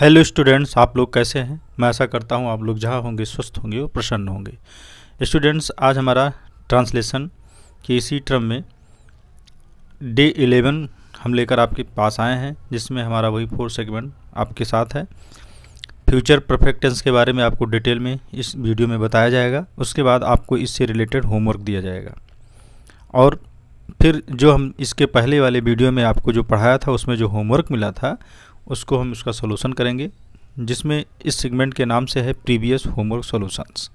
hello students आप लोग कैसे हैं मैं ऐसा करता हूं आप लोग जहां होंगे स्वस्थ होंगे और प्रसन्न होंगे स्टूडेंट्स आज हमारा ट्रांसलेशन के इसी ट्रम में डे इलेवन हम लेकर आपके पास आए हैं जिसमें हमारा वही फोर सेगमेंट आपके साथ है फ्यूचर परफेक्टेंस के बारे में आपको डिटेल में इस वीडियो में बताया जाएगा उसके बाद आपको इससे रिलेटेड होमवर्क दिया जाएगा और फिर जो हम इसके पहले वाले वीडियो में आपको जो पढ़ाया था उसमें जो होमवर्क मिला था उसको हम उसका सोलूसन करेंगे जिसमें इस सेगमेंट के नाम से है प्रीवियस होमवर्क सोलूशंस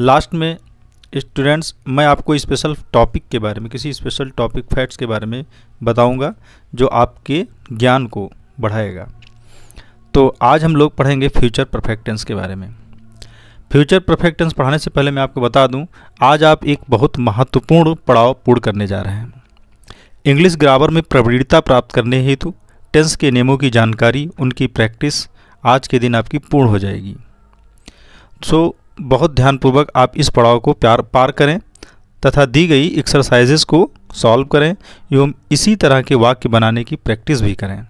लास्ट में स्टूडेंट्स मैं आपको स्पेशल टॉपिक के बारे में किसी स्पेशल टॉपिक फैक्ट्स के बारे में बताऊंगा जो आपके ज्ञान को बढ़ाएगा तो आज हम लोग पढ़ेंगे फ्यूचर परफेक्टेंस के बारे में फ्यूचर परफेक्टेंस पढ़ाने से पहले मैं आपको बता दूं आज आप एक बहुत महत्वपूर्ण पड़ाव पूर्ण करने जा रहे हैं इंग्लिश ग्रामर में प्रवीणता प्राप्त करने हेतु टेंस के नियमों की जानकारी उनकी प्रैक्टिस आज के दिन आपकी पूर्ण हो जाएगी सो so, बहुत ध्यानपूर्वक आप इस पड़ाव को प्यार पार करें तथा दी गई एक्सरसाइजेस को सॉल्व करें एवं इसी तरह के वाक्य बनाने की प्रैक्टिस भी करें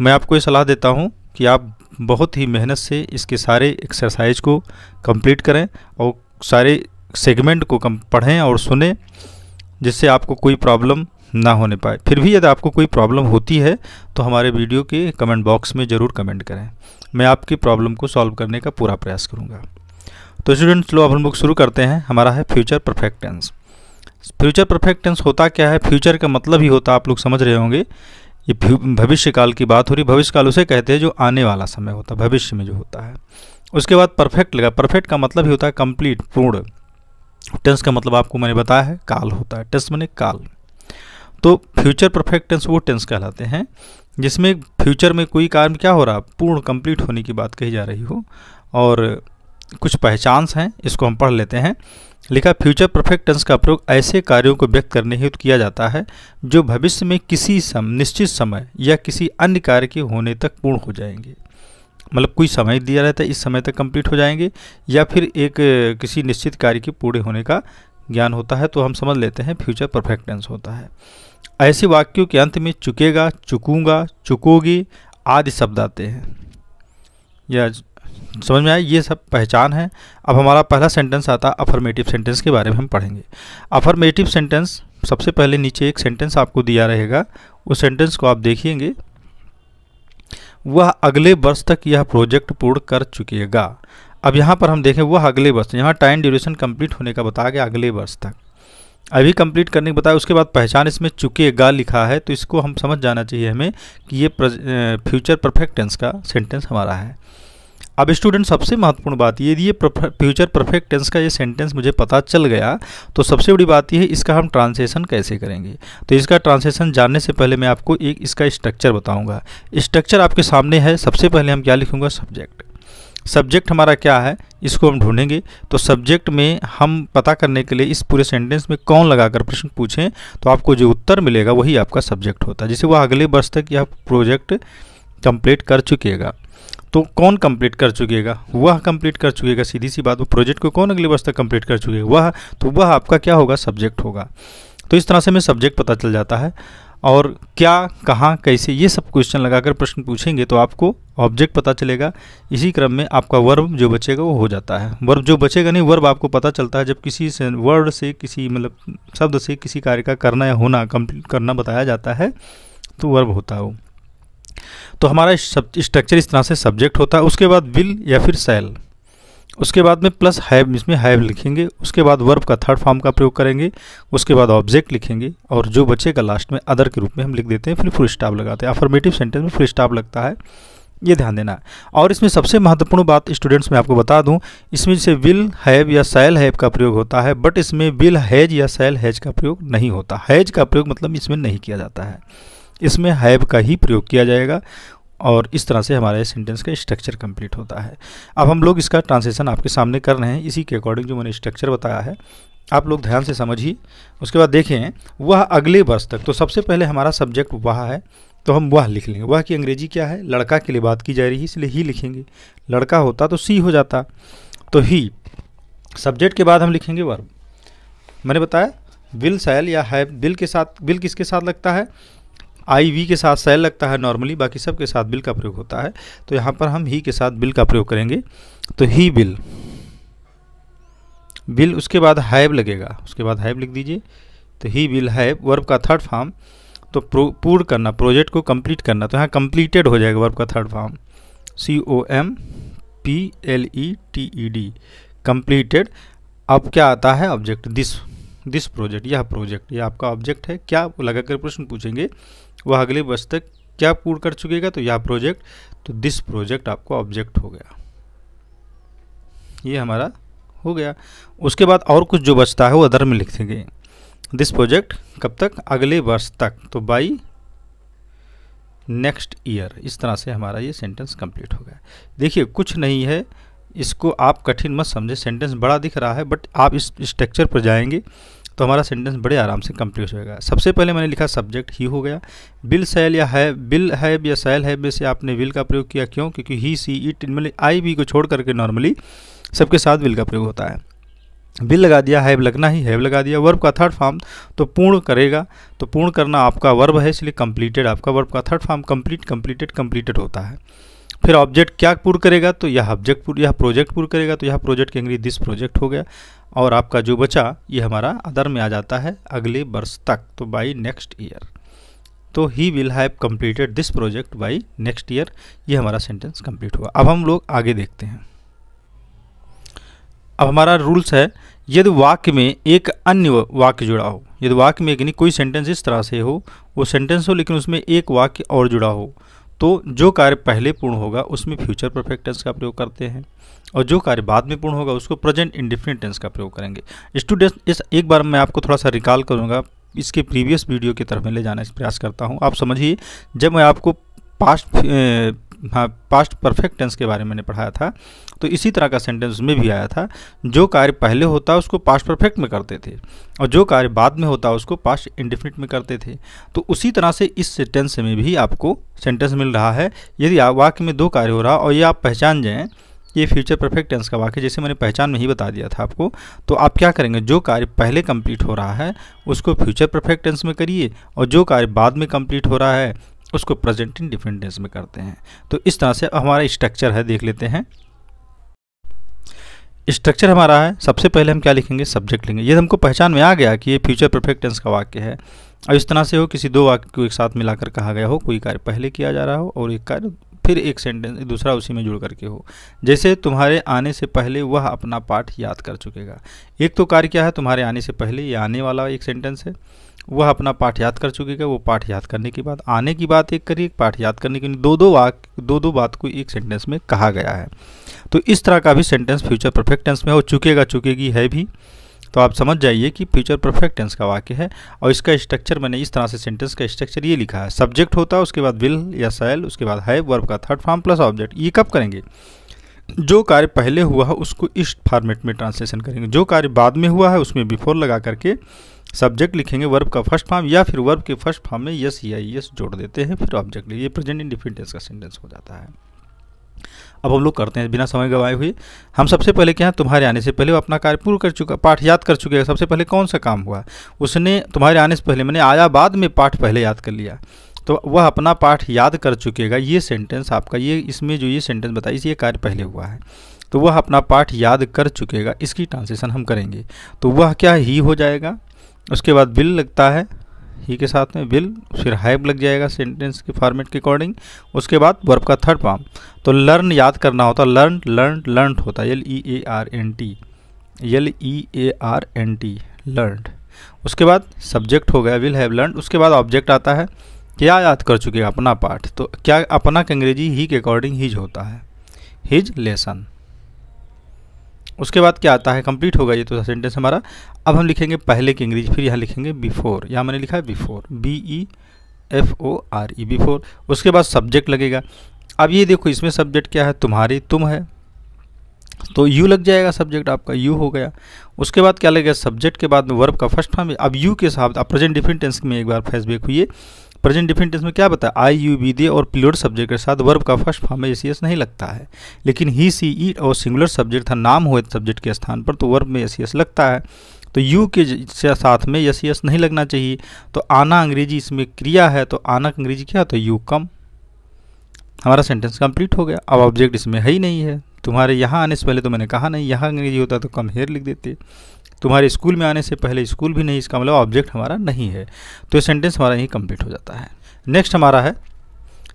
मैं आपको ये सलाह देता हूँ कि आप बहुत ही मेहनत से इसके सारे एक्सरसाइज को कंप्लीट करें और सारे सेगमेंट को कम पढ़ें और सुने जिससे आपको कोई प्रॉब्लम ना होने पाए फिर भी यदि आपको कोई प्रॉब्लम होती है तो हमारे वीडियो के कमेंट बॉक्स में ज़रूर कमेंट करें मैं आपकी प्रॉब्लम को सॉल्व करने का पूरा प्रयास करूँगा तो स्टूडेंट्स लो अब हम लोग शुरू करते हैं हमारा है future perfect tense future perfect tense होता क्या है फ्यूचर का मतलब ही होता आप लोग समझ रहे होंगे ये भविष्य काल की बात हो रही भविष्य काल उसे कहते हैं जो आने वाला समय होता है भविष्य में जो होता है उसके बाद परफेक्ट लगा परफेक्ट का मतलब ही होता है कंप्लीट पूर्ण टेंस का मतलब आपको मैंने बताया है काल होता है टेंस मैंने काल तो फ्यूचर परफेक्ट टेंस वो टेंस कहलाते हैं जिसमें फ्यूचर में कोई कार्य क्या हो रहा पूर्ण कंप्लीट होने की बात कही जा रही हो और कुछ पहचान्स हैं इसको हम पढ़ लेते हैं लिखा फ्यूचर परफेक्ट टेंस का प्रयोग ऐसे कार्यों को व्यक्त करने हेतु किया जाता है जो भविष्य में किसी सम निश्चित समय या किसी अन्य कार्य के होने तक पूर्ण हो जाएंगे मतलब कोई समय दिया रहता है इस समय तक कंप्लीट हो जाएंगे या फिर एक किसी निश्चित कार्य के पूरे होने का ज्ञान होता है तो हम समझ लेते हैं फ्यूचर परफेक्ट टेंस होता है ऐसे वाक्यों के अंत में चुकेगा चुकूंगा चुकोगी आदि शब्द आते हैं यह समझ में आए ये सब पहचान है अब हमारा पहला सेंटेंस आता है अफर्मेटिव सेंटेंस के बारे में हम पढ़ेंगे अफर्मेटिव सेंटेंस सबसे पहले नीचे एक सेंटेंस आपको दिया रहेगा उस सेंटेंस को आप देखेंगे वह अगले वर्ष तक यह प्रोजेक्ट पूर्ण कर चुकेगा अब यहाँ पर हम देखें वह अगले वर्ष यहाँ टाइम ड्यूरेशन कंप्लीट होने का बताया गया अगले वर्ष तक अभी कंप्लीट करने के बताया उसके बाद पहचान इसमें चुकेगा लिखा है तो इसको हम समझ जाना चाहिए हमें कि ये फ्यूचर परफेक्ट टेंस का सेंटेंस हमारा है अब स्टूडेंट सबसे महत्वपूर्ण बात ये ये फ्यूचर परफेक्ट टेंस का ये सेंटेंस मुझे पता चल गया तो सबसे बड़ी बात यह है इसका हम ट्रांसलेशन कैसे करेंगे तो इसका ट्रांसलेशन जानने से पहले मैं आपको एक इसका स्ट्रक्चर बताऊंगा स्ट्रक्चर आपके सामने है सबसे पहले हम क्या लिखूंगा सब्जेक्ट सब्जेक्ट हमारा क्या है इसको हम ढूंढेंगे तो सब्जेक्ट में हम पता करने के लिए इस पूरे सेंटेंस में कौन लगाकर प्रश्न पूछें तो आपको जो उत्तर मिलेगा वही आपका सब्जेक्ट होता है जिसे वह अगले वर्ष तक यह प्रोजेक्ट कंप्लीट कर चुकेगा तो कौन कंप्लीट कर चुकेगा वह कंप्लीट कर चुकेगा सीधी सी बात वो प्रोजेक्ट को कौन अगले वर्ष तक कंप्लीट कर चुकेगा वह तो वह आपका क्या होगा सब्जेक्ट होगा तो इस तरह से हमें सब्जेक्ट पता चल जाता है और क्या कहाँ कैसे ये सब क्वेश्चन लगाकर प्रश्न पूछेंगे तो आपको ऑब्जेक्ट पता चलेगा इसी क्रम में आपका वर्ब जो बचेगा वो हो जाता है वर्ब जो बचेगा नहीं वर्ब आपको पता चलता है जब किसी से वर्ड से किसी मतलब शब्द से किसी कार्य का करना या होना कम्प्लीट करना बताया जाता है तो वर्ब होता है वो तो हमारा स्ट्रक्चर इस तरह से सब्जेक्ट होता है उसके बाद विल या फिर सेल उसके बाद में प्लस हैव इसमें हैव लिखेंगे उसके बाद वर्ब का थर्ड फॉर्म का प्रयोग करेंगे उसके बाद ऑब्जेक्ट लिखेंगे और जो बच्चे का लास्ट में अदर के रूप में हम लिख देते हैं फिर फुल स्टाप लगाते हैं अफर्मेटिव सेंटेंस में फुल स्टाप लगता है ये ध्यान देना है और इसमें सबसे महत्वपूर्ण बात स्टूडेंट्स मैं आपको बता दूं इसमें जैसे विल हैव या सैल हैव का प्रयोग होता है बट इसमें विल हैज या सैल हैज का प्रयोग नहीं होता हैज का प्रयोग मतलब इसमें नहीं किया जाता है इसमें हैव का ही प्रयोग किया जाएगा और इस तरह से हमारा सेंटेंस का स्ट्रक्चर कंप्लीट होता है अब हम लोग इसका ट्रांसलेशन आपके सामने कर रहे हैं इसी के अकॉर्डिंग जो मैंने स्ट्रक्चर बताया है आप लोग ध्यान से समझिए उसके बाद देखें वह अगले वर्ष तक तो सबसे पहले हमारा सब्जेक्ट वह है तो हम वह लिख लेंगे वह की अंग्रेजी क्या है लड़का के लिए बात की जा रही है इसलिए ही लिखेंगे लड़का होता तो सी हो जाता तो ही सब्जेक्ट के बाद हम लिखेंगे वर्ब मैंने बताया विल सैल या है बिल के साथ बिल किसके साथ लगता है वी के साथ सेल लगता है नॉर्मली बाकी सब के साथ बिल का प्रयोग होता है तो यहाँ पर हम ही के साथ बिल का प्रयोग करेंगे तो ही बिल बिल उसके बाद हैव लगेगा उसके बाद हैव लिख दीजिए तो ही बिल हैव वर्ब का थर्ड फॉर्म तो पूर्ण करना प्रोजेक्ट को कंप्लीट करना तो यहाँ कंप्लीटेड हो जाएगा वर्ब का third form C O M P L E T E D completed अब क्या आता है ऑब्जेक्ट दिस दिस प्रोजेक्ट यह प्रोजेक्ट यह आपका ऑब्जेक्ट है क्या लगा कर प्रश्न पूछेंगे वह अगले वर्ष तक क्या पूर्ण कर चुकेगा तो यह प्रोजेक्ट तो दिस प्रोजेक्ट आपको ऑब्जेक्ट हो गया ये हमारा हो गया उसके बाद और कुछ जो बचता है वो अदर में लिख देंगे दिस प्रोजेक्ट कब तक अगले वर्ष तक तो बाई नेक्स्ट ईयर इस तरह से हमारा ये सेंटेंस कंप्लीट हो गया देखिए कुछ नहीं है इसको आप कठिन मत समझे सेंटेंस बड़ा दिख रहा है बट आप इस स्ट्रक्चर पर जाएंगे तो हमारा सेंटेंस बड़े आराम से कंप्लीट होएगा सबसे पहले मैंने लिखा सब्जेक्ट ही हो गया बिल सैल या है बिल हैब या सैल हैब से आपने विल का प्रयोग किया क्यों क्योंकि ही सी इट मतलब आई बी को छोड़ करके नॉर्मली सबके साथ विल का प्रयोग होता है बिल लगा दिया हैव लगना ही हैव लगा दिया वर्ब का थर्ड फॉर्म तो पूर्ण करेगा तो पूर्ण करना आपका वर्ब है इसलिए कंप्लीटेड आपका वर्ब का third form complete completed completed होता है फिर ऑब्जेक्ट क्या पूर्ण करेगा तो यह ऑब्जेक्ट पूर्ण यह प्रोजेक्ट पूर्ण करेगा तो यह प्रोजेक्ट कहेंगे दिस प्रोजेक्ट हो गया और आपका जो बचा ये हमारा अदर में आ जाता है अगले वर्ष तक तो बाई नेक्स्ट ईयर तो he will have completed this project by next year ये हमारा सेंटेंस कंप्लीट हुआ अब हम लोग आगे देखते हैं अब हमारा रूल्स है यदि वाक्य में एक अन्य वाक्य जुड़ा हो यदि वाक्य में एक नहीं कोई सेंटेंस इस तरह से हो वो सेंटेंस हो लेकिन उसमें एक वाक्य और जुड़ा हो तो जो कार्य पहले पूर्ण होगा उसमें फ्यूचर परफेक्ट टेंस का प्रयोग करते हैं और जो कार्य बाद में पूर्ण होगा उसको प्रेजेंट इंडिफिनिट टेंस का प्रयोग करेंगे स्टूडेंट्स इस एक बार मैं आपको थोड़ा सा रिकॉल करूँगा इसके प्रीवियस वीडियो की तरफ में ले जाने का प्रयास करता हूँ आप समझिए जब मैं आपको पास्ट हाँ पास्ट परफेक्ट टेंस के बारे में मैंने पढ़ाया था तो इसी तरह का सेंटेंस में भी आया था जो कार्य पहले होता उसको पास्ट परफेक्ट में करते थे और जो कार्य बाद में होता उसको पास्ट इंडिफिनिट में करते थे तो उसी तरह से इस सेंटेंस में भी आपको सेंटेंस मिल रहा है यदि वाक्य में दो कार्य हो रहा और ये आप पहचान जाएँ ये फ्यूचर परफेक्ट टेंस का वाक्य जैसे मैंने पहचान में ही बता दिया था आपको तो आप क्या करेंगे जो कार्य पहले कंप्लीट हो रहा है उसको फ्यूचर परफेक्ट टेंस में करिए और जो कार्य बाद में कंप्लीट हो रहा है उसको प्रेजेंट इन डिफरेंट टेंस में करते हैं तो इस तरह से हमारा स्ट्रक्चर है देख लेते हैं स्ट्रक्चर हमारा है सबसे पहले हम क्या लिखेंगे सब्जेक्ट लिखेंगे ये हमको पहचान में आ गया कि ये फ्यूचर परफेक्ट टेंस का वाक्य है और इस तरह से हो किसी दो वाक्य को एक साथ मिलाकर कहा गया हो कोई कार्य पहले किया जा रहा हो और एक कार्य फिर एक सेंटेंस दूसरा उसी में जुड़ करके हो जैसे तुम्हारे आने से पहले वह अपना पाठ याद कर चुकेगा एक तो कार्य क्या है तुम्हारे आने से पहले ये आने वाला एक सेंटेंस है वह अपना पाठ याद कर चुके हैं वो पाठ याद करने के बाद आने की बात एक करिए पाठ याद करने की दो दो वाक दो दो बात को एक सेंटेंस में कहा गया है तो इस तरह का भी सेंटेंस फ्यूचर परफेक्ट टेंस में हो चुकेगा चुकेगी है भी तो आप समझ जाइए कि फ्यूचर परफेक्ट टेंस का वाक्य है और इसका स्ट्रक्चर मैंने इस तरह से सेंटेंस का स्ट्रक्चर ये लिखा है सब्जेक्ट होता है उसके बाद विल या सैल उसके बाद है वर्ब का थर्ड फॉर्म प्लस ऑब्जेक्ट ये कब करेंगे जो कार्य पहले हुआ है उसको इस फॉर्मेट में ट्रांसलेशन करेंगे जो कार्य बाद में हुआ है उसमें बिफोर लगा करके सब्जेक्ट लिखेंगे वर्ब का फर्स्ट फॉर्म या फिर वर्ब के फर्स्ट फॉर्म में यस या यस जोड़ देते हैं फिर ऑब्जेक्ट लिखिए प्रेजेंट इन डिफिनेंस का सेंटेंस हो जाता है अब हम लोग करते हैं बिना समय गवाए हुए हम सबसे पहले क्या तुम्हारे आने से पहले वो अपना कार्य पूर्ण कर चुका पाठ याद कर चुके हैं सबसे पहले कौन सा काम हुआ उसने तुम्हारे आने से पहले मैंने आया बाद में पाठ पहले याद कर लिया तो वह अपना पाठ याद कर चुकेगा ये सेंटेंस आपका ये इसमें जो ये सेंटेंस बताइए ये कार्य पहले हुआ है तो वह अपना पाठ याद कर चुकेगा इसकी ट्रांसलेशन हम करेंगे तो वह क्या ही हो जाएगा उसके बाद विल लगता है ही के साथ में विल फिर हाइप लग जाएगा सेंटेंस के फॉर्मेट के अकॉर्डिंग उसके बाद वर्ब का थर्ड फॉर्म तो लर्न याद करना होता लर्न लर्न लर्न होता है L E A R N T L E A R N T learn उसके बाद सब्जेक्ट हो गया विल हैव लर्न उसके बाद ऑब्जेक्ट आता है क्या याद कर चुके अपना पार्ट तो क्या अपना के अंग्रेजी ही के अकॉर्डिंग हीज होता है हिज लेसन उसके बाद क्या आता है कंप्लीट होगा ये तो सेंटेंस हमारा अब हम लिखेंगे पहले की इंग्लिश फिर यहाँ लिखेंगे बिफोर यहाँ मैंने लिखा है before B E F O R E before उसके बाद सब्जेक्ट लगेगा अब ये देखो इसमें सब्जेक्ट क्या है तुम्हारी तुम है तो यू लग जाएगा सब्जेक्ट आपका यू हो गया उसके बाद क्या लगेगा सब्जेक्ट के बाद में वर्ब का फर्स्ट फॉर्म अब यू के साथ आप प्रेजेंट डिफरेंट टेंस में एक बार फैसबैक हुई प्रेजेंट डिफेंट टेंस में क्या बताया आई यू बी दे और प्लोर सब्जेक्ट के साथ वर्ब का फर्स्ट फॉर्म में एस e नहीं लगता है लेकिन ही सी ई और सिंगुलर सब्जेक्ट था नाम हुए सब्जेक्ट के स्थान पर तो वर्ब में एस e लगता है तो यू के साथ में यस यस e नहीं लगना चाहिए तो आना अंग्रेजी इसमें क्रिया है तो आना अंग्रेजी क्या तो यू कम हमारा सेंटेंस कंप्लीट हो गया अब ऑब्जेक्ट इसमें है ही नहीं है तुम्हारे यहाँ आने से पहले तो मैंने कहा नहीं यहाँ अंग्रेजी होता तो कम हेयर लिख देते तुम्हारे स्कूल में आने से पहले स्कूल भी नहीं इसका मतलब ऑब्जेक्ट हमारा नहीं है तो ये सेंटेंस हमारा यहीं कंप्लीट हो जाता है नेक्स्ट हमारा है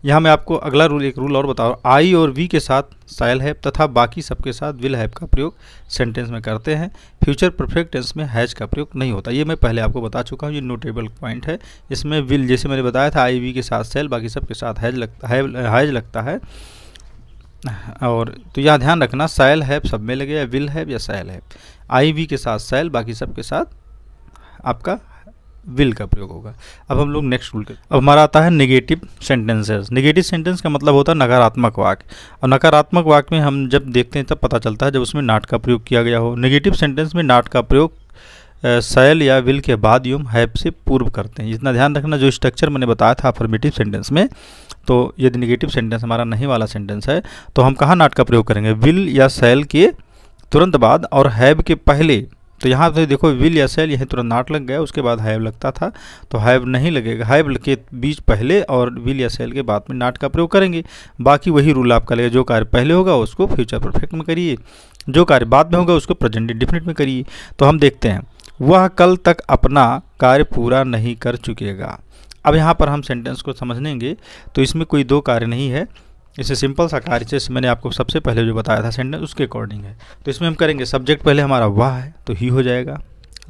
यहाँ मैं आपको अगला रूल एक रूल और बता रहा हूँ आई और वी के साथ साइल हैप तथा बाकी सबके साथ विल हैप का प्रयोग सेंटेंस में करते हैं फ्यूचर परफेक्ट टेंस में हैज का प्रयोग नहीं होता ये मैं पहले आपको बता चुका हूँ ये नोटेबल पॉइंट है इसमें विल जैसे मैंने बताया था आई वी के साथ सेल बाकी सबके साथ हैज लगता है हैज लगता है और तो यह ध्यान रखना साइल हैप सब में या विल हैप या साइल हैप वी के साथ सेल बाकी सब के साथ आपका विल का प्रयोग होगा अब हम लोग नेक्स्ट रूल अब हमारा आता है नेगेटिव सेंटेंसेस नेगेटिव सेंटेंस का मतलब होता है नकारात्मक वाक्य और नकारात्मक वाक्य में हम जब देखते हैं तब पता चलता है जब उसमें नाट का प्रयोग किया गया हो नेगेटिव सेंटेंस में नाट का प्रयोग सैल या विल के बाद यूम हैप से पूर्व करते हैं इतना ध्यान रखना जो स्ट्रक्चर मैंने बताया था अफर्मेटिव सेंटेंस में तो यदि निगेटिव सेंटेंस हमारा नहीं वाला सेंटेंस है तो हम कहाँ नाट का प्रयोग करेंगे विल या सैल के तुरंत बाद और हैव के पहले तो यहाँ से देखो विल या सेल यहीं तुरंत नाट लग गया उसके बाद हैव लगता था तो हैव नहीं लगेगा हैव के बीच पहले और विल या सेल के बाद में नाट का प्रयोग करेंगे बाकी वही रूल आपका लगेगा जो कार्य पहले होगा उसको फ्यूचर परफेक्ट में करिए जो कार्य बाद में होगा उसको प्रेजेंट डिफिनेट में करिए तो हम देखते हैं वह कल तक अपना कार्य पूरा नहीं कर चुकेगा अब यहाँ पर हम सेंटेंस को समझ तो इसमें कोई दो कार्य नहीं है इसे सिंपल सा कार्य से मैंने आपको सबसे पहले जो बताया था सेंटेंस उसके अकॉर्डिंग है तो इसमें हम करेंगे सब्जेक्ट पहले हमारा वाह है तो ही हो जाएगा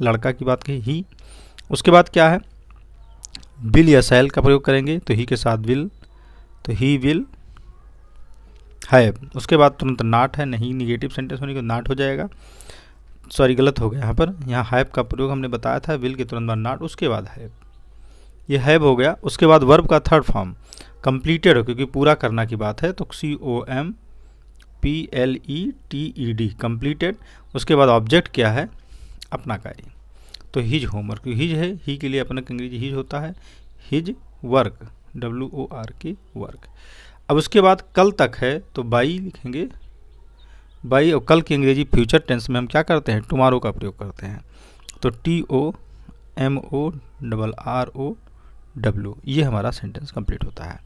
लड़का की बात कही ही उसके बाद क्या है बिल या सेल का प्रयोग करेंगे तो ही के साथ विल तो ही विल है उसके बाद तुरंत नाट है नहीं निगेटिव सेंटेंस होने के नाट हो जाएगा सॉरी गलत हो गया यहाँ पर यहाँ हैप का प्रयोग हमने बताया था विल के तुरंत बाद नाट उसके बाद हैप ये हैब हो गया उसके बाद वर्ब का थर्ड फॉर्म कंप्लीटेड हो क्योंकि पूरा करना की बात है तो C O M P L E T E D completed उसके बाद ऑब्जेक्ट क्या है अपना कार्य तो हिज होमवर्क हिज है ही के लिए अपना अंग्रेजी हिज होता है his work W O R K work अब उसके बाद कल तक है तो बाई लिखेंगे बाई और कल की अंग्रेजी फ्यूचर टेंस में हम क्या करते हैं टुमारो का प्रयोग करते हैं तो T O M O double R O W ये हमारा सेंटेंस कंप्लीट होता है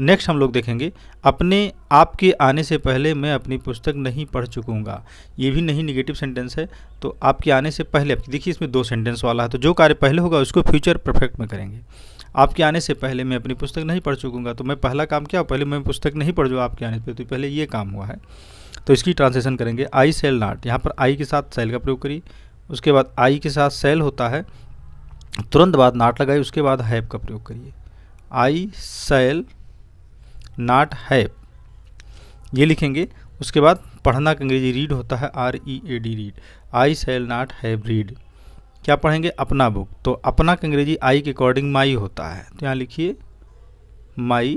नेक्स्ट हम लोग देखेंगे अपने आपके आने से पहले मैं अपनी पुस्तक नहीं पढ़ चुकूँगा ये भी नहीं निगेटिव सेंटेंस है तो आपके आने से पहले देखिए इसमें दो सेंटेंस वाला है तो जो कार्य पहले होगा उसको फ्यूचर परफेक्ट में करेंगे आपके आने से पहले मैं अपनी पुस्तक नहीं पढ़ चुकूँगा तो मैं पहला काम क्या पहले मैं पुस्तक नहीं पढ़ जाऊँ आपके आने पर तो पहले ये काम हुआ है तो इसकी ट्रांसलेशन करेंगे आई सेल नाट यहाँ पर आई के साथ सेल का प्रयोग करिए उसके बाद आई के साथ सेल होता है तुरंत बाद नाट लगाई उसके बाद हैप का प्रयोग करिए आई सेल नाट हैव ये लिखेंगे उसके बाद पढ़ना का अंग्रेजी रीड होता है R E A D read I shall not have read क्या पढ़ेंगे अपना बुक तो अपना का अंग्रेजी आई के अकॉर्डिंग माई होता है तो यहाँ लिखिए माई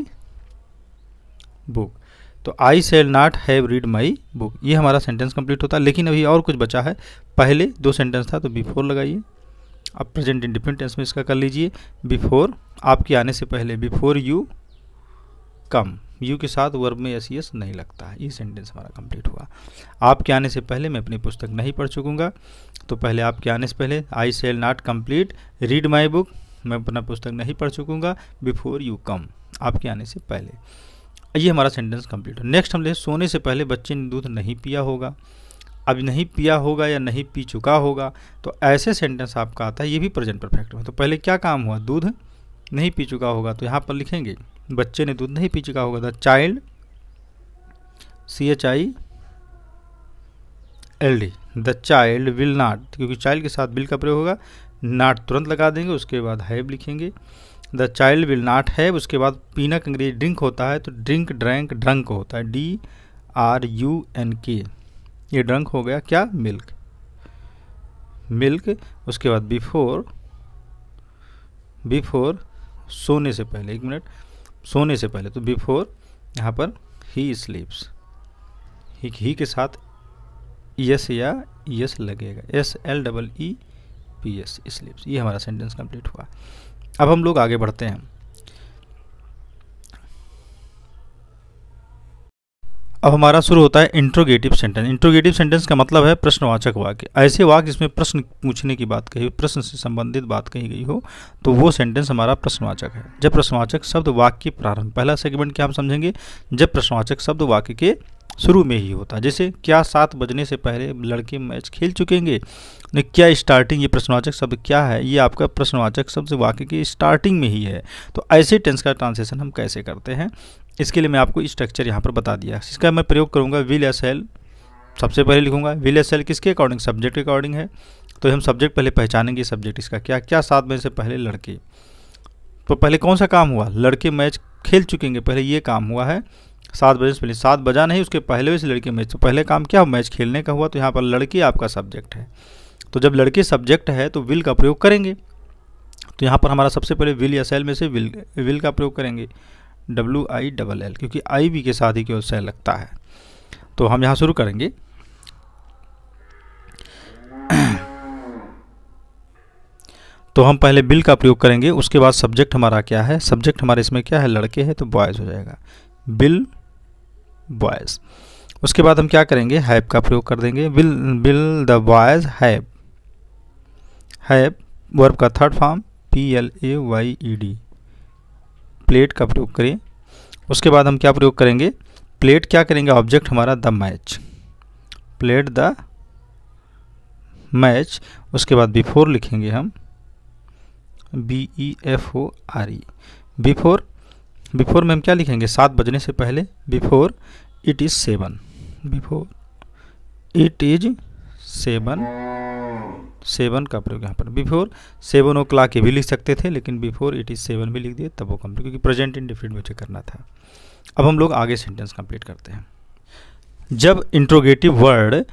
बुक तो I shall not have read my book ये हमारा सेंटेंस कंप्लीट होता है लेकिन अभी और कुछ बचा है पहले दो सेंटेंस था तो बिफोर लगाइए अब प्रेजेंट इंडिपेंडेंस में इसका कर लीजिए बिफोर आपके आने से पहले बिफोर यू कम यू के साथ वर्ब में एस एस नहीं लगता है ये सेंटेंस हमारा कंप्लीट हुआ आपके आने से पहले मैं अपनी पुस्तक नहीं पढ़ चुकूँगा तो पहले आपके आने से पहले I shall not complete read my book मैं अपना पुस्तक नहीं पढ़ चुकूँगा बिफोर यू कम आपके आने से पहले ये हमारा सेंटेंस कंप्लीट है नेक्स्ट हम ले सोने से पहले बच्चे ने दूध नहीं पिया होगा अब नहीं पिया होगा या नहीं पी चुका होगा तो ऐसे सेंटेंस आपका आता है ये भी प्रेजेंट परफेक्ट में तो पहले क्या काम हुआ दूध नहीं पी चुका होगा तो यहाँ पर लिखेंगे बच्चे ने दूध नहीं पी चुका होगा the child C H I L D the child will not क्योंकि चाइल्ड के साथ बिल का प्रयोग होगा नाट तुरंत लगा देंगे उसके बाद हैव लिखेंगे the child will not have उसके बाद पीना अंग्रेजी ड्रिंक होता है तो ड्रिंक ड्रैंक ड्रंक होता है डी आर यू एन के ये ड्रंक हो गया क्या मिल्क मिल्क उसके बाद बिफोर बिफोर सोने से पहले एक मिनट सोने से पहले तो बिफोर यहाँ पर ही स्लीप्स ही, ही के साथ यस या यस लगेगा S L double E P S sleeps ये हमारा सेंटेंस कंप्लीट हुआ अब हम लोग आगे बढ़ते हैं अब हमारा शुरू होता है इंट्रोगेटिव सेंटेंस इंट्रोगेटिव सेंटेंस का मतलब है प्रश्नवाचक वाक्य ऐसे वाक्य जिसमें प्रश्न पूछने की बात कही प्रश्न से संबंधित बात कही गई हो तो वो सेंटेंस हमारा प्रश्नवाचक है जब प्रश्नवाचक शब्द वाक्य प्रारंभ पहला सेगमेंट क्या हम समझेंगे जब प्रश्नवाचक शब्द वाक्य के शुरू में ही होता है जैसे क्या सात बजने से पहले लड़के मैच खेल चुकेंगे क्या स्टार्टिंग ये प्रश्नवाचक शब्द क्या है ये आपका प्रश्नवाचक शब्द वाक्य की स्टार्टिंग में ही है तो ऐसे टेंस का ट्रांसलेशन हम कैसे करते हैं इसके लिए मैं आपको स्ट्रक्चर यहाँ पर बता दिया इसका मैं प्रयोग करूँगा विल एस एल सबसे पहले लिखूंगा विल एस एल किसके अकॉर्डिंग सब्जेक्ट के अकॉर्डिंग है तो हम सब्जेक्ट पहले पहचानेंगे सब्जेक्ट इसका क्या क्या सात बजे से पहले लड़के तो पहले कौन सा काम हुआ लड़के मैच खेल चुकेंगे पहले ये काम हुआ है सात बजे से पहले सात बजा नहीं उसके पहले से लड़के मैच तो पहले काम क्या मैच खेलने का हुआ तो यहाँ पर लड़के आपका सब्जेक्ट है तो जब लड़के सब्जेक्ट है तो विल का प्रयोग करेंगे तो यहाँ पर हमारा सबसे पहले विल या सेल में से विल विल का प्रयोग करेंगे डब्ल्यू आई डबल एल क्योंकि आई बी के साथ ही क्यों सेल लगता है तो हम यहाँ शुरू करेंगे तो हम पहले बिल का प्रयोग करेंगे उसके बाद सब्जेक्ट हमारा क्या है सब्जेक्ट हमारे इसमें क्या है लड़के हैं तो बॉयज़ हो जाएगा बिल बॉयज़ उसके बाद हम क्या करेंगे हैप का प्रयोग कर देंगे will will the boys have have verb का third form P L A Y E D played का प्रयोग करें उसके बाद हम क्या प्रयोग करेंगे प्लेट क्या करेंगे ऑब्जेक्ट हमारा the match played the match उसके बाद बिफोर लिखेंगे हम B E F O R E before before में हम क्या लिखेंगे सात बजने से पहले before it is seven before it is seven seven का प्रयोग यहाँ पर बिफोर सेवन ओ क्लाक ये भी लिख सकते थे लेकिन बिफोर इट इज़ सेवन भी लिख दिए तब वो कंप्लीट क्योंकि प्रेजेंट इन डिफरेंट मुझे करना था अब हम लोग आगे सेंटेंस कंप्लीट करते हैं जब इंट्रोगेटिव वर्ड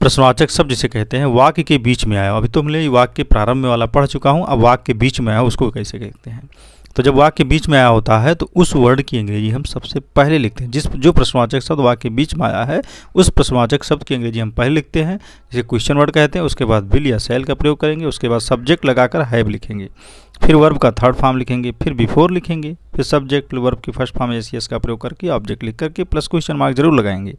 प्रश्नवाचक शब्द जिसे कहते हैं वाक्य के बीच में आया अभी तो हमने वाक्य के प्रारंभ में वाला पढ़ चुका हूँ अब वाक्य के बीच में आया उसको कैसे कहते हैं तो जब वाक्य बीच में आया होता है तो उस वर्ड की अंग्रेजी हम सबसे पहले लिखते हैं जिस जो प्रश्नवाचक शब्द वाक्य बीच में आया है उस प्रश्नवाचक शब्द की अंग्रेजी हम पहले लिखते हैं जिसे क्वेश्चन वर्ड कहते हैं उसके बाद बिल या सेल का प्रयोग करेंगे उसके बाद सब्जेक्ट लगाकर हैव लिखेंगे फिर वर्ब का थर्ड फॉर्म लिखेंगे फिर बिफोर लिखेंगे फिर सब्जेक्ट वर्ब की फर्स्ट फॉर्म एस एस का प्रयोग करके ऑब्जेक्ट लिख करके प्लस क्वेश्चन मार्क जरूर लगाएंगे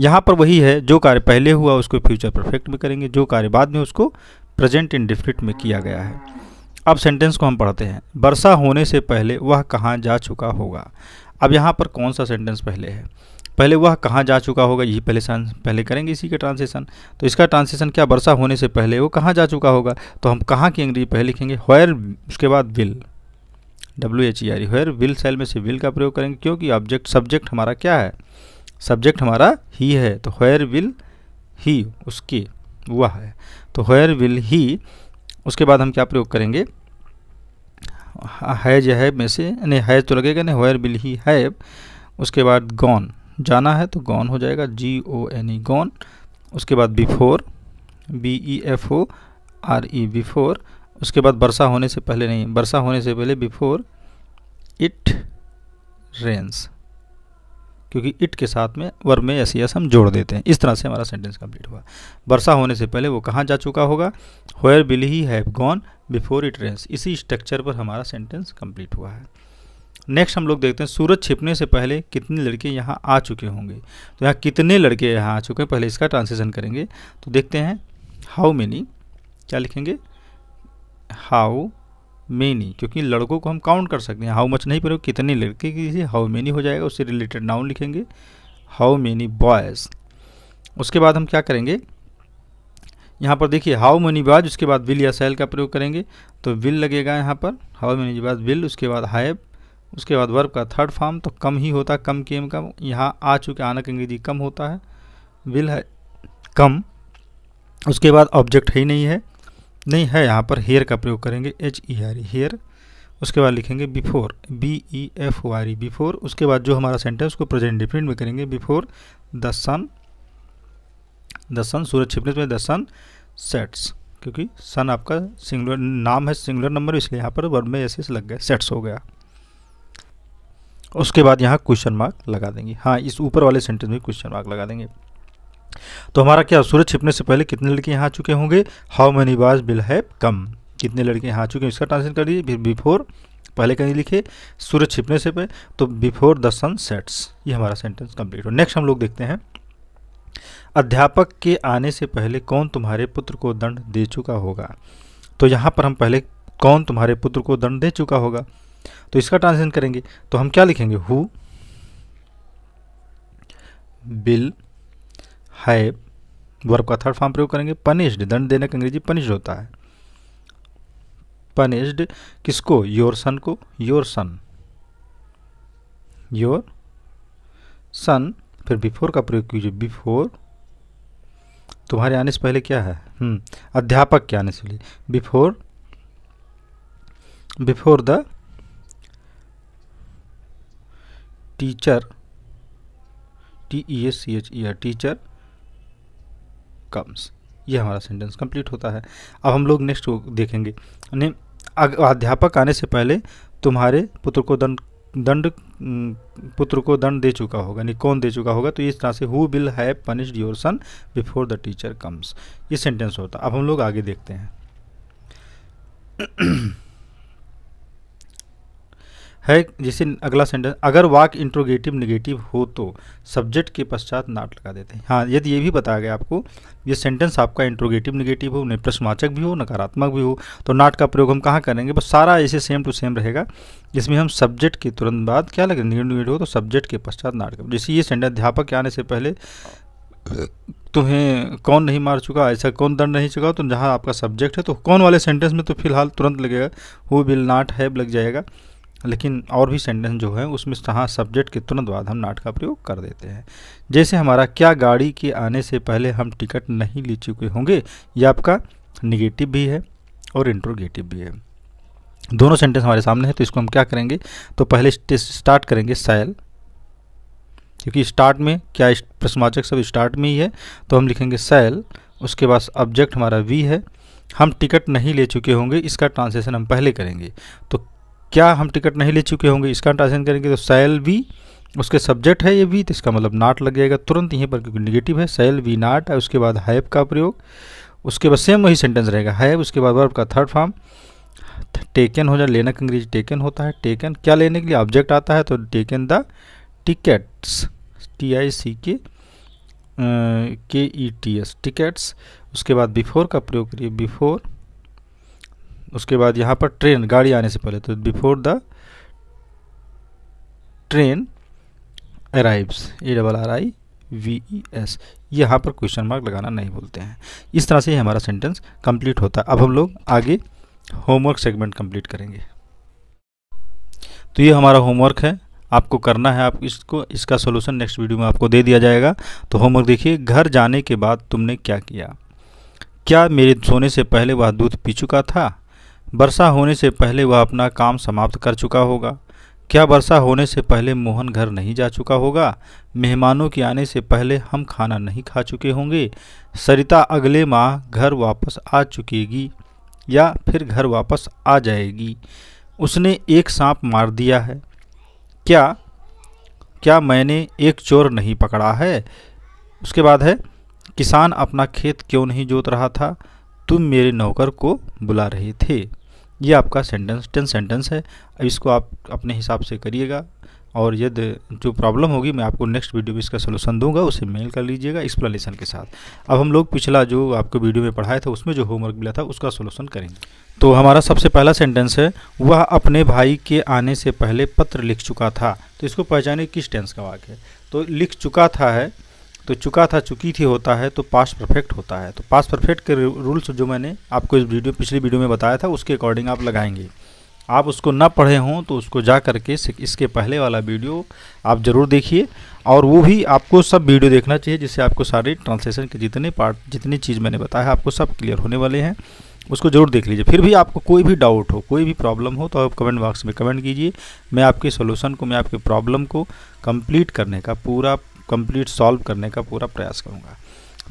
यहाँ पर वही है जो कार्य पहले हुआ उसको फ्यूचर परफेक्ट में करेंगे जो कार्य बाद में उसको प्रेजेंट इंडिफिनिट में किया गया है अब सेंटेंस को हम पढ़ते हैं वर्षा होने से पहले वह कहाँ जा चुका होगा अब यहाँ पर कौन सा सेंटेंस पहले है पहले वह कहाँ जा चुका होगा यही पहले पहले करेंगे इसी का ट्रांसलेशन तो इसका ट्रांसलेशन क्या वर्षा होने से पहले वो कहाँ जा चुका होगा तो हम कहाँ की अंग्रेजी पहले लिखेंगे होयर उसके बाद will W H E R where will shall में से विल का प्रयोग करेंगे क्योंकि ऑब्जेक्ट सब्जेक्ट हमारा क्या है सब्जेक्ट हमारा ही है तो होयर विल ही उसके वह है तो होयर विल ही उसके बाद हम क्या प्रयोग करेंगे हैज है में से नहीं हैज तो लगेगा नहीं वेयर विल ही हैव उसके बाद गॉन जाना है तो गॉन हो जाएगा जी ओ एन ई गॉन उसके बाद before B E F O R E before उसके बाद वर्षा होने से पहले नहीं वर्षा होने से पहले बिफोर इट रेंस क्योंकि इट के साथ में वर्ब में एस एस e हम जोड़ देते हैं इस तरह से हमारा सेंटेंस कंप्लीट हुआ वर्षा होने से पहले वो कहाँ जा चुका होगा where will he have gone before it rains इसी स्ट्रक्चर पर हमारा सेंटेंस कंप्लीट हुआ है नेक्स्ट हम लोग देखते हैं सूरज छिपने से पहले कितने लड़के यहाँ आ चुके होंगे तो यहाँ कितने लड़के यहाँ आ चुके हैं पहले इसका ट्रांसलेशन करेंगे तो देखते हैं हाउ मैनी क्या लिखेंगे हाउ मेनी क्योंकि लड़कों को हम काउंट कर सकते हैं हाउ मच नहीं प्रयोग कितने लड़के की हाउ मेनी हो जाएगा उससे रिलेटेड नाउन लिखेंगे हाउ मेनी बॉयज़ उसके बाद हम क्या करेंगे यहाँ पर देखिए हाउ मेनी बॉयज उसके बाद विल या सेल का प्रयोग करेंगे तो विल लगेगा यहाँ पर हाउ मेनी बॉयज विल उसके बाद हैव उसके बाद वर्ब का थर्ड फॉर्म तो कम ही होता कम एम कम यहाँ आ चुके आना के अंग्रेजी कम होता है विल है कम उसके बाद ऑब्जेक्ट ही नहीं है नहीं है यहाँ पर हेयर का प्रयोग करेंगे एच ई आर हेयर उसके बाद लिखेंगे before B E F O R E before उसके बाद जो हमारा सेंटेंस उसको प्रेजेंट डिफरेंट में करेंगे before the sun the sun सूरज छिपने में द सन सेट्स क्योंकि सन आपका सिंगुलर नाम है सिंगुलर नंबर इसलिए यहाँ पर वर्ड में ऐसे लग गया सेट्स हो गया उसके बाद यहाँ क्वेश्चन मार्क लगा देंगे हाँ इस ऊपर वाले सेंटेंस में क्वेश्चन मार्क लगा देंगे तो हमारा क्या सूरज छिपने से पहले कितने लड़के यहाँ आ चुके होंगे how many boys will have come कितने लड़के यहाँ आ चुके हैं इसका ट्रांसलेशन कर दीजिए फिर बिफोर पहले कहीं लिखे सूरज छिपने से पहले तो बिफोर द सन सेट्स ये हमारा सेंटेंस कंप्लीट हो नेक्स्ट हम लोग देखते हैं अध्यापक के आने से पहले कौन तुम्हारे पुत्र को दंड दे चुका होगा तो यहाँ पर हम पहले कौन तुम्हारे पुत्र को दंड दे चुका होगा तो इसका ट्रांसलेशन करेंगे तो हम क्या लिखेंगे हु बिल है वर्ब का थर्ड फॉर्म प्रयोग करेंगे पनिश्ड दंड देने का अंग्रेजी पनिश्ड होता है पनिश्ड किसको योर सन को योर सन योर सन फिर बिफोर का प्रयोग कीजिए बिफोर तुम्हारे आने से पहले क्या है हम्म, अध्यापक के आने से पहले before before the teacher T E S C H E R teacher comes ये हमारा सेंटेंस कंप्लीट होता है अब हम लोग नेक्स्ट देखेंगे यानी अध्यापक आने से पहले तुम्हारे पुत्र को दंड दंड पुत्र को दंड दे चुका होगा यानी कौन दे चुका होगा तो इस तरह से who will have punished your son before the teacher comes ये सेंटेंस होता अब हम लोग आगे देखते हैं है जैसे अगला सेंटेंस अगर वाक इंट्रोगेटिव निगेटिव हो तो सब्जेक्ट के पश्चात नाट लगा देते हैं हाँ यदि ये भी बताया गया आपको ये सेंटेंस आपका इंट्रोगेटिव निगेटिव हो नहीं प्रश्नवाचक भी हो नकारात्मक भी हो तो नाट का प्रयोग हम कहाँ करेंगे बस सारा ऐसे सेम टू सेम रहेगा इसमें हम सब्जेक्ट के तुरंत बाद क्या लगे निगेटिव हो तो सब्जेक्ट के पश्चात नाट का जैसे ये सेंटेंस अध्यापक आने से पहले तुम्हें कौन नहीं मार चुका ऐसा कौन दंड नहीं चुका तो जहाँ आपका सब्जेक्ट है तो कौन वाले सेंटेंस में तो फिलहाल तुरंत लगेगा हु विल नाट हैव लग जाएगा लेकिन और भी सेंटेंस जो है उसमें जहाँ सब्जेक्ट के तुरंत बाद हम नाट का प्रयोग कर देते हैं जैसे हमारा क्या गाड़ी के आने से पहले हम टिकट नहीं ले चुके होंगे यह आपका निगेटिव भी है और इंट्रोगेटिव भी है दोनों सेंटेंस हमारे सामने है तो इसको हम क्या करेंगे तो पहले स्टार्ट करेंगे सैल क्योंकि स्टार्ट में क्या प्रश्नवाचक सब स्टार्ट में ही है तो हम लिखेंगे सैल उसके बाद ऑब्जेक्ट हमारा वी है हम टिकट नहीं ले चुके होंगे इसका ट्रांसलेशन हम पहले करेंगे तो क्या हम टिकट नहीं ले चुके होंगे इसका ट्रांसलेशन करेंगे तो सैल वी उसके सब्जेक्ट है ये वी तो इसका मतलब नाट लग जाएगा तुरंत यहीं पर क्योंकि निगेटिव है सैल वी नाट है उसके बाद हैव का प्रयोग उसके बाद सेम वही सेंटेंस रहेगा हैव उसके बाद वर्ब का थर्ड फॉर्म टेकन हो जाए लेना का अंग्रेजी टेकन होता है टेकन क्या लेने के लिए ऑब्जेक्ट आता है तो taken the tickets T I C K K E T S tickets उसके बाद बिफोर का प्रयोग करिए बिफोर उसके बाद यहाँ पर ट्रेन गाड़ी आने से पहले तो before the train arrives A double R I V E S यहाँ पर क्वेश्चन मार्क लगाना नहीं बोलते हैं इस तरह से हमारा सेंटेंस कंप्लीट होता है अब हम लोग आगे होमवर्क सेगमेंट कंप्लीट करेंगे तो ये हमारा होमवर्क है आपको करना है आप इसको इसका सोल्यूशन नेक्स्ट वीडियो में आपको दे दिया जाएगा तो होमवर्क देखिए घर जाने के बाद तुमने क्या किया क्या मेरे सोने से पहले वह दूध पी चुका था वर्षा होने से पहले वह अपना काम समाप्त कर चुका होगा क्या वर्षा होने से पहले मोहन घर नहीं जा चुका होगा मेहमानों के आने से पहले हम खाना नहीं खा चुके होंगे सरिता अगले माह घर वापस आ चुकेगी या फिर घर वापस आ जाएगी उसने एक सांप मार दिया है क्या क्या मैंने एक चोर नहीं पकड़ा है उसके बाद है किसान अपना खेत क्यों नहीं जोत रहा था तुम मेरे नौकर को बुला रहे थे ये आपका सेंटेंस टेन सेंटेंस है अब इसको आप अपने हिसाब से करिएगा और यदि जो प्रॉब्लम होगी मैं आपको नेक्स्ट वीडियो में इसका सलूशन दूंगा उसे मेल कर लीजिएगा एक्सप्लेनेशन के साथ अब हम लोग पिछला जो आपको वीडियो में पढ़ाया था उसमें जो होमवर्क मिला था उसका सलूशन करेंगे तो हमारा सबसे पहला सेंटेंस है वह अपने भाई के आने से पहले पत्र लिख चुका था तो इसको पहचाने किस टेंस का वाक्य है तो लिख चुका था है तो चुका था चुकी थी होता है तो पास परफेक्ट होता है तो पास परफेक्ट के रूल्स जो मैंने आपको इस वीडियो पिछली वीडियो में बताया था उसके अकॉर्डिंग आप लगाएंगे आप उसको ना पढ़े हों तो उसको जा करके इसके पहले वाला वीडियो आप ज़रूर देखिए और वो भी आपको सब वीडियो देखना चाहिए जिससे आपको सारे ट्रांसलेशन के जितने पार्ट जितनी चीज़ मैंने बताया आपको सब क्लियर होने वाले हैं उसको ज़रूर देख लीजिए फिर भी आपको कोई भी डाउट हो कोई भी प्रॉब्लम हो तो आप कमेंट बॉक्स में कमेंट कीजिए मैं आपके सोल्यूशन को मैं आपके प्रॉब्लम को कंप्लीट करने का पूरा कंप्लीट सॉल्व करने का पूरा प्रयास करूँगा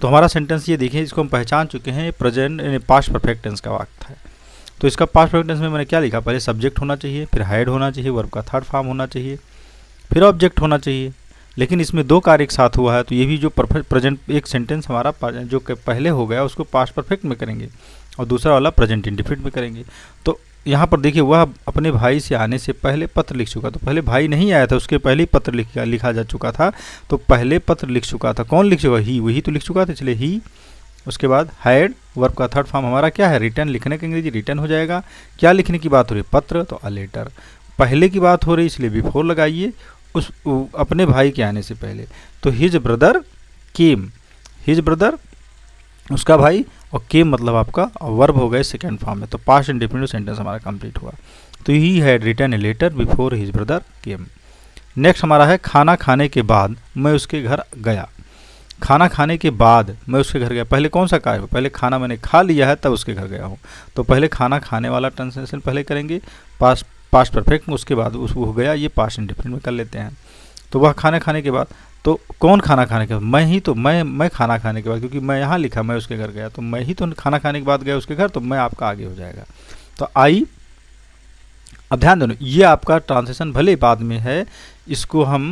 तो हमारा सेंटेंस ये देखें इसको हम पहचान चुके हैं प्रेजेंट पास्ट परफेक्ट टेंस का वाक्य है तो इसका पास्ट परफेक्ट टेंस में मैंने क्या लिखा पहले सब्जेक्ट होना चाहिए फिर हाइड होना चाहिए वर्ब का थर्ड फॉर्म होना चाहिए फिर ऑब्जेक्ट होना चाहिए लेकिन इसमें दो कार्य एक साथ हुआ है तो ये भी जो प्रेजेंट एक सेंटेंस हमारा जो पहले हो गया उसको पास्ट परफेक्ट में करेंगे और दूसरा वाला प्रेजेंट इंडिफिट में करेंगे तो यहाँ पर देखिए वह अपने भाई से आने से पहले पत्र लिख चुका तो पहले भाई नहीं आया था उसके पहले पत्र लिखा लिखा जा चुका था तो पहले पत्र लिख चुका था कौन लिख चुका ही वही तो लिख चुका था इसलिए ही उसके बाद हैड वर्ब का थर्ड फॉर्म हमारा क्या है रिटर्न लिखने का अंग्रेजी रिटर्न हो जाएगा क्या लिखने की बात हो रही है पत्र तो अ लेटर पहले की बात हो रही इसलिए बिफोर लगाइए उस अपने भाई के आने से पहले तो his brother came his brother उसका भाई और के मतलब आपका वर्ब हो गए सेकेंड फॉर्म में तो पास्ट इंडिफिनिट सेंटेंस हमारा कंप्लीट हुआ तो he had return a letter before his brother came next हमारा है खाना खाने के बाद मैं उसके घर गया खाना खाने के बाद मैं उसके घर गया पहले कौन सा कार्य पहले खाना मैंने खा लिया है तब उसके घर गया हूँ तो पहले खाना खाने वाला ट्रांसलेशन पहले करेंगे पास पास्ट परफेक्ट उसके बाद उस हो गया ये पास्ट इंडिफिनिट में कर लेते हैं तो वह खाना खाने के बाद तो कौन खाना खाने के बाद मैं ही तो मैं मैं खाना खाने के बाद क्योंकि मैं यहाँ लिखा मैं उसके घर गया तो मैं ही तो खाना खाने के बाद गया उसके घर तो मैं आपका आगे हो जाएगा तो आई अब ध्यान दो ये आपका ट्रांसलेशन भले बाद में है इसको हम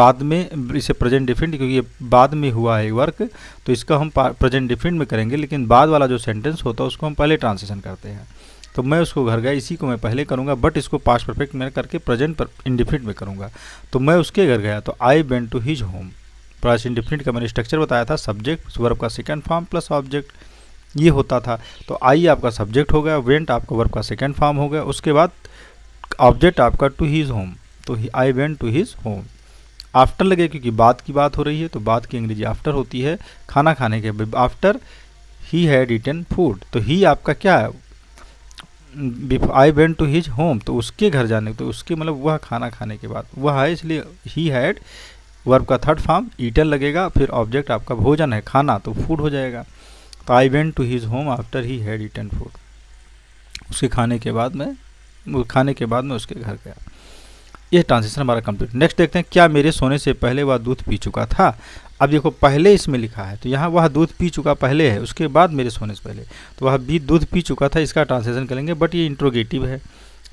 बाद में इसे प्रेजेंट डिफेंड क्योंकि ये बाद में हुआ है वर्क तो इसका हम प्रेजेंट डिफेंड में करेंगे लेकिन बाद वाला जो सेंटेंस होता है उसको हम पहले ट्रांसलेशन करते हैं तो मैं उसको घर गया इसी को मैं पहले करूँगा बट इसको पास परफेक्ट मैं करके प्रेजेंट पर इंडिफिनिट में करूँगा तो मैं उसके घर गया तो I been to his home plus indefinite का मैंने स्ट्रक्चर बताया था सब्जेक्ट वर्ब का सेकेंड फॉर्म प्लस ऑब्जेक्ट ये होता था तो आई आपका सब्जेक्ट हो गया वेंट आपका वर्ब का सेकेंड फॉर्म हो गया उसके बाद ऑब्जेक्ट आपका टू हिज होम तो I went to his home after लगे क्योंकि बात की बात हो रही है तो बात की अंग्रेजी आफ्टर होती है खाना खाने के after he had eaten food तो ही आपका क्या है I went to his home तो उसके घर जाने तो उसके मतलब वह खाना खाने के बाद वह है इसलिए ही हैड वर्ब का थर्ड फॉर्म ईटन लगेगा फिर ऑब्जेक्ट आपका भोजन है खाना तो फूड हो जाएगा तो I went to his home after he had eaten food उसके खाने के बाद में खाने के बाद में उसके घर गया यह ट्रांजेक्शन हमारा कंप्लीट नेक्स्ट देखते हैं क्या मेरे सोने से पहले वह दूध पी चुका था अब देखो पहले इसमें लिखा है तो यहाँ वह दूध पी चुका पहले है उसके बाद मेरे सोने से पहले तो वह भी दूध पी चुका था इसका ट्रांसलेशन करेंगे बट ये इंट्रोगेटिव है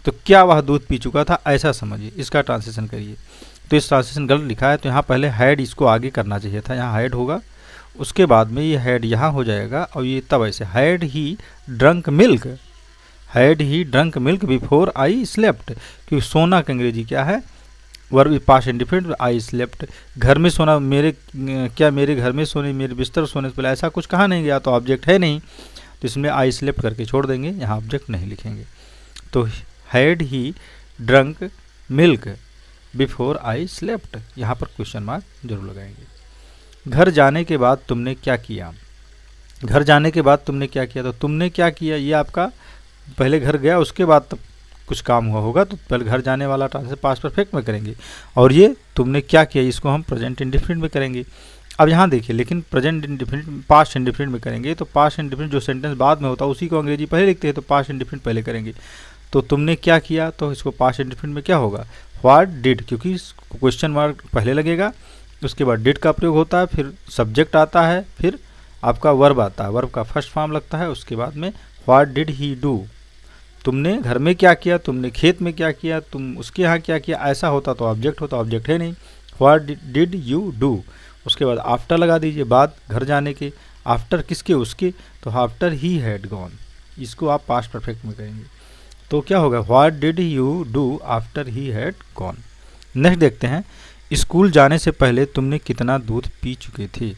तो क्या वह दूध पी चुका था ऐसा समझिए इसका ट्रांसलेशन करिए तो इस ट्रांसलेशन गलत लिखा है तो यहाँ पहले हैड इसको आगे करना चाहिए था यहाँ हैड होगा उसके बाद में ये हैड यहाँ हो जाएगा और ये तब ऐसे had he drunk milk had he drunk milk before I slept क्योंकि सोना का अंग्रेजी क्या है verb past different I slept घर में सोना मेरे क्या मेरे घर में सोने मेरे बिस्तर सोने से पहले ऐसा कुछ कहा नहीं गया तो ऑब्जेक्ट है नहीं तो इसमें आई स्लेप्ट करके छोड़ देंगे यहाँ ऑब्जेक्ट नहीं लिखेंगे तो had he drunk milk before I slept यहाँ पर क्वेश्चन मार्क जरूर लगाएंगे घर जाने के बाद तुमने क्या किया घर जाने के बाद तुमने क्या किया तो तुमने क्या किया ये आपका पहले घर गया उसके बाद तब कुछ काम हुआ होगा तो पहले घर जाने वाला ट्रांसफर तो पास परफेक्ट में करेंगे और ये तुमने क्या किया इसको हम प्रेजेंट इंडिफिनिट में करेंगे अब यहाँ देखिए लेकिन प्रेजेंट इंडिफिनिट पास्ट इंडिफिनिट में करेंगे तो पास्ट इंडिफिनिट जो सेंटेंस बाद में होता है उसी को अंग्रेजी पहले लिखते हैं तो पास्ट इंडिफिनिट पहले करेंगे तो तुमने क्या किया तो इसको पास्ट इंडिफिनिट में क्या होगा वाट डिड क्योंकि क्वेश्चन मार्क पहले लगेगा उसके बाद डिड का प्रयोग होता है फिर सब्जेक्ट आता है फिर आपका वर्ब आता है वर्ब का फर्स्ट फॉर्म लगता है उसके बाद में वाट डिड ही डू तुमने घर में क्या किया तुमने खेत में क्या किया तुम उसके यहाँ क्या किया ऐसा होता तो ऑब्जेक्ट होता ऑब्जेक्ट है नहीं वाट डिड यू डू उसके बाद आफ्टर लगा दीजिए बाद घर जाने के आफ्टर किसके उसके तो आफ्टर ही हैड गॉन इसको आप पास्ट परफेक्ट में करेंगे तो क्या होगा what did you do after he had gone next देखते हैं स्कूल जाने से पहले तुमने कितना दूध पी चुके थे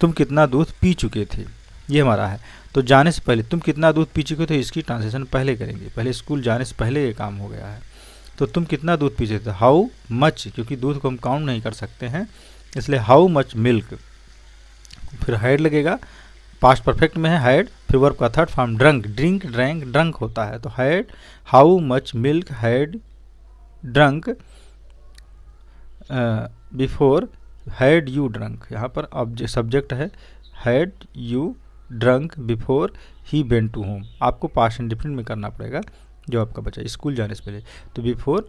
तुम कितना दूध पी चुके थे ये हमारा है तो जाने से पहले तुम कितना दूध पी चुके थे इसकी ट्रांसलेशन पहले करेंगे पहले स्कूल जाने से पहले ये काम हो गया है तो तुम कितना दूध पी चुके थे हाउ मच क्योंकि दूध को हम काउंट नहीं कर सकते हैं इसलिए हाउ मच मिल्क फिर हेड लगेगा पास्ट परफेक्ट में है हैड फिर वर्ब का third form drunk drink drank drunk होता है तो had how much milk had drunk before had you drunk यहाँ पर ऑब्जेक्ट सब्जेक्ट है had you drunk before he been to home आपको पास एंड डिफरेंट में करना पड़ेगा जो आपका बच्चा स्कूल जाने से पहले तो before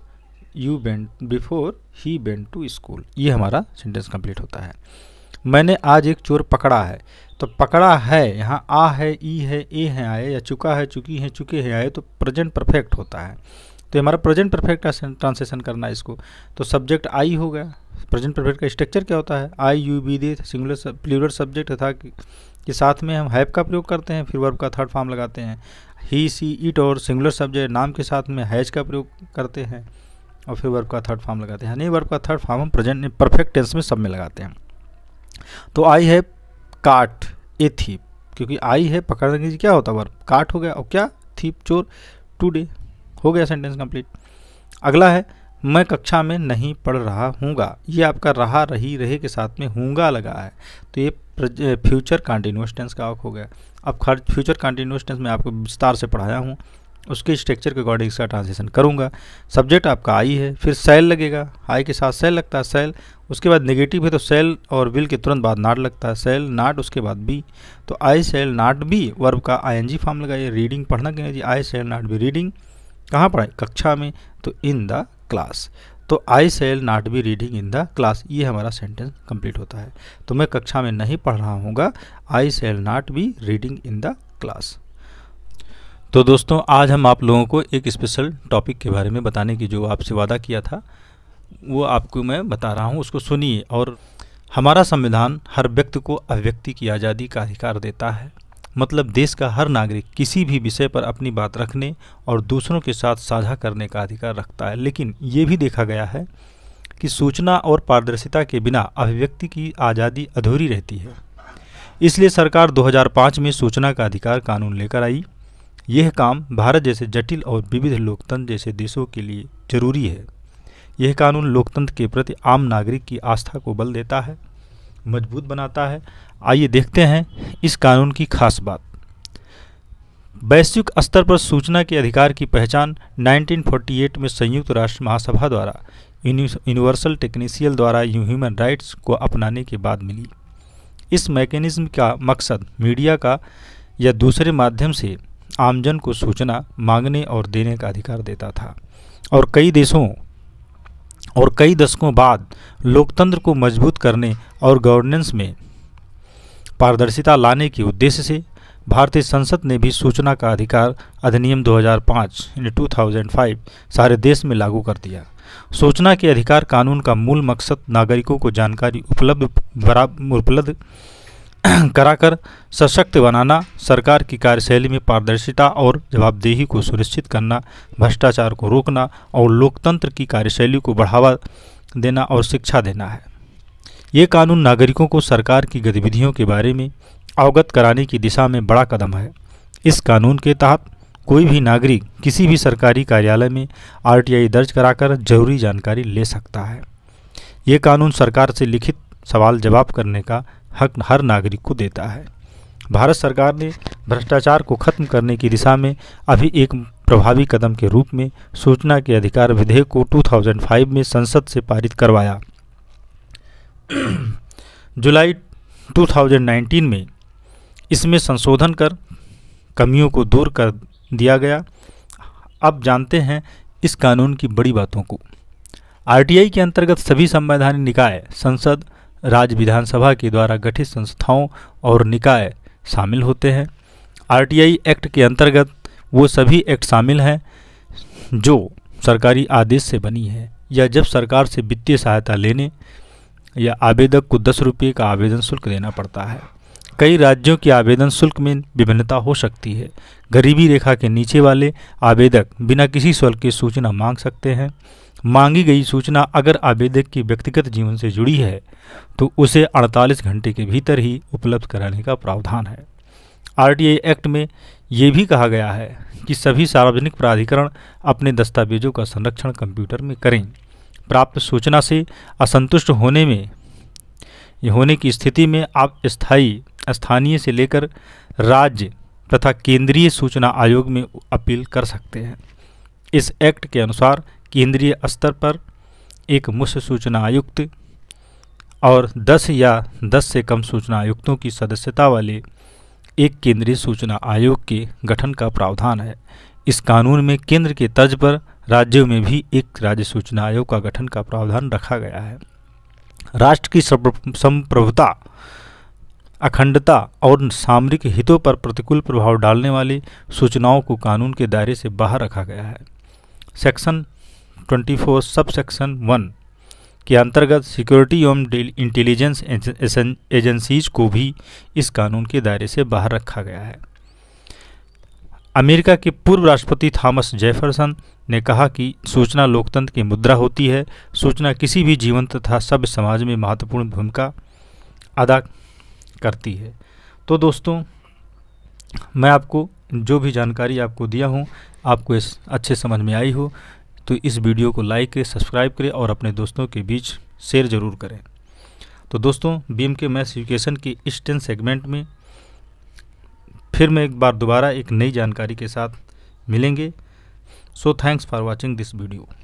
you been before he been to school ये हमारा सेंटेंस कंप्लीट होता है मैंने आज एक चोर पकड़ा है तो पकड़ा है यहाँ आ है ई है ए है आए या चुका है चुकी है चुके हैं आए तो प्रेजेंट परफेक्ट होता है तो हमारा प्रेजेंट परफेक्ट ट्रांसलेशन करना है इसको तो सब्जेक्ट आई हो गया प्रेजेंट परफेक्ट का स्ट्रक्चर क्या होता है I you we they singular plural subject था के साथ में हम हैप का प्रयोग करते हैं फिर वर्ब का थर्ड फॉर्म लगाते हैं ही सी इट और सिंगुलर सब्जेक्ट नाम के साथ में हैज का प्रयोग करते हैं और फिर वर्ब का थर्ड फॉर्म लगाते हैं नहीं वर्ब का थर्ड फॉर्म हम प्रेजेंट परफेक्ट टेंस में सब में लगाते हैं तो आई है काट ए थीप क्योंकि आई है पकड़ देंगे क्या होता वर्ब काट हो गया और क्या थीप चोर टूडे हो गया सेंटेंस कंप्लीट अगला है मैं कक्षा में नहीं पढ़ रहा हूँगा ये आपका रहा रही रहे के साथ में हूँगा लगा है तो ये फ्यूचर कंटिन्यूस टेंस का हो गया अब खर्च फ्यूचर कंटिन्यूस टेंस में आपको विस्तार से पढ़ाया हूँ उसके स्ट्रक्चर के अकॉर्डिंग इसका ट्रांसलेशन करूँगा सब्जेक्ट आपका आई है फिर सेल लगेगा आई के साथ सेल लगता है सेल उसके बाद नेगेटिव है तो सेल और विल के तुरंत बाद नाट लगता है सेल नाट उसके बाद बी तो I shall not be verb का आईएनजी फॉर्म लगाइए रीडिंग पढ़ना कहें जी I shall not be reading कहाँ पढ़ाए कक्षा में तो इन द क्लास तो I shall not be reading in the class ये हमारा सेंटेंस कंप्लीट होता है तो मैं कक्षा में नहीं पढ़ रहा हूँगा I shall not be reading in the class तो दोस्तों आज हम आप लोगों को एक स्पेशल टॉपिक के बारे में बताने की जो आपसे वादा किया था वो आपको मैं बता रहा हूँ उसको सुनिए और हमारा संविधान हर व्यक्ति को अभिव्यक्ति की आज़ादी का अधिकार देता है मतलब देश का हर नागरिक किसी भी विषय पर अपनी बात रखने और दूसरों के साथ साझा करने का अधिकार रखता है लेकिन ये भी देखा गया है कि सूचना और पारदर्शिता के बिना अभिव्यक्ति की आज़ादी अधूरी रहती है इसलिए सरकार 2005 में सूचना का अधिकार कानून लेकर आई यह काम भारत जैसे जटिल और विविध लोकतंत्र जैसे देशों के लिए जरूरी है यह कानून लोकतंत्र के प्रति आम नागरिक की आस्था को बल देता है मजबूत बनाता है आइए देखते हैं इस कानून की खास बात वैश्विक स्तर पर सूचना के अधिकार की पहचान 1948 में संयुक्त राष्ट्र महासभा द्वारा यूनिवर्सल टेक्नीसियल द्वारा ह्यूमन राइट्स को अपनाने के बाद मिली इस मैकेनिज्म का मकसद मीडिया का या दूसरे माध्यम से आमजन को सूचना मांगने और देने का अधिकार देता था और कई देशों और कई दशकों बाद लोकतंत्र को मजबूत करने और गवर्नेंस में पारदर्शिता लाने के उद्देश्य से भारतीय संसद ने भी सूचना का अधिकार अधिनियम 2005 2005 सारे देश में लागू कर दिया सूचना के अधिकार कानून का मूल मकसद नागरिकों को जानकारी उपलब्ध उपलब्ध कराकर सशक्त बनाना सरकार की कार्यशैली में पारदर्शिता और जवाबदेही को सुनिश्चित करना भ्रष्टाचार को रोकना और लोकतंत्र की कार्यशैली को बढ़ावा देना और शिक्षा देना है ये कानून नागरिकों को सरकार की गतिविधियों के बारे में अवगत कराने की दिशा में बड़ा कदम है इस कानून के तहत कोई भी नागरिक किसी भी सरकारी कार्यालय में आरटीआई दर्ज कराकर जरूरी जानकारी ले सकता है ये कानून सरकार से लिखित सवाल जवाब करने का हक हर नागरिक को देता है भारत सरकार ने भ्रष्टाचार को खत्म करने की दिशा में अभी एक प्रभावी कदम के रूप में सूचना के अधिकार विधेयक को 2005 में संसद से पारित करवाया जुलाई 2019 में इसमें संशोधन कर कमियों को दूर कर दिया गया अब जानते हैं इस कानून की बड़ी बातों को आरटीआई के अंतर्गत सभी संवैधानिक निकाय संसद राज्य विधानसभा के द्वारा गठित संस्थाओं और निकाय शामिल होते हैं आरटीआई एक्ट के अंतर्गत वो सभी एक्ट शामिल हैं जो सरकारी आदेश से बनी है या जब सरकार से वित्तीय सहायता लेने या आवेदक को दस रुपये का आवेदन शुल्क देना पड़ता है कई राज्यों के आवेदन शुल्क में विभिन्नता हो सकती है गरीबी रेखा के नीचे वाले आवेदक बिना किसी शुल्क के सूचना मांग सकते हैं मांगी गई सूचना अगर आवेदक की व्यक्तिगत जीवन से जुड़ी है तो उसे 48 घंटे के भीतर ही उपलब्ध कराने का प्रावधान है आरटीआई एक्ट में ये भी कहा गया है कि सभी सार्वजनिक प्राधिकरण अपने दस्तावेजों का संरक्षण कंप्यूटर में करें प्राप्त सूचना से असंतुष्ट होने में होने की स्थिति में आप स्थायी स्थानीय से लेकर राज्य तथा केंद्रीय सूचना आयोग में अपील कर सकते हैं इस एक्ट के अनुसार केंद्रीय स्तर पर एक मुख्य सूचना आयुक्त और 10 या 10 से कम सूचना आयुक्तों की सदस्यता वाले एक केंद्रीय सूचना आयोग के गठन का प्रावधान है इस कानून में केंद्र के तर्ज पर राज्यों में भी एक राज्य सूचना आयोग का गठन का प्रावधान रखा गया है राष्ट्र की संप्रभुता अखंडता और सामरिक हितों पर प्रतिकूल प्रभाव डालने वाली सूचनाओं को कानून के दायरे से बाहर रखा गया है सेक्शन 24 सब सेक्शन वन के अंतर्गत सिक्योरिटी एवं इंटेलिजेंस एजेंसीज को भी इस कानून के दायरे से बाहर रखा गया है अमेरिका के पूर्व राष्ट्रपति थॉमस जेफरसन ने कहा कि सूचना लोकतंत्र की मुद्रा होती है सूचना किसी भी जीवन तथा सभ्य समाज में महत्वपूर्ण भूमिका अदा करती है तो दोस्तों मैं आपको जो भी जानकारी आपको दिया हूँ आपको इस अच्छे समझ में आई हो तो इस वीडियो को लाइक करें सब्सक्राइब करें और अपने दोस्तों के बीच शेयर ज़रूर करें तो दोस्तों बीम के मैथ्स एजुकेशन के इस टेन सेगमेंट में फिर मैं एक बार दोबारा एक नई जानकारी के साथ मिलेंगे so thanks for watching this video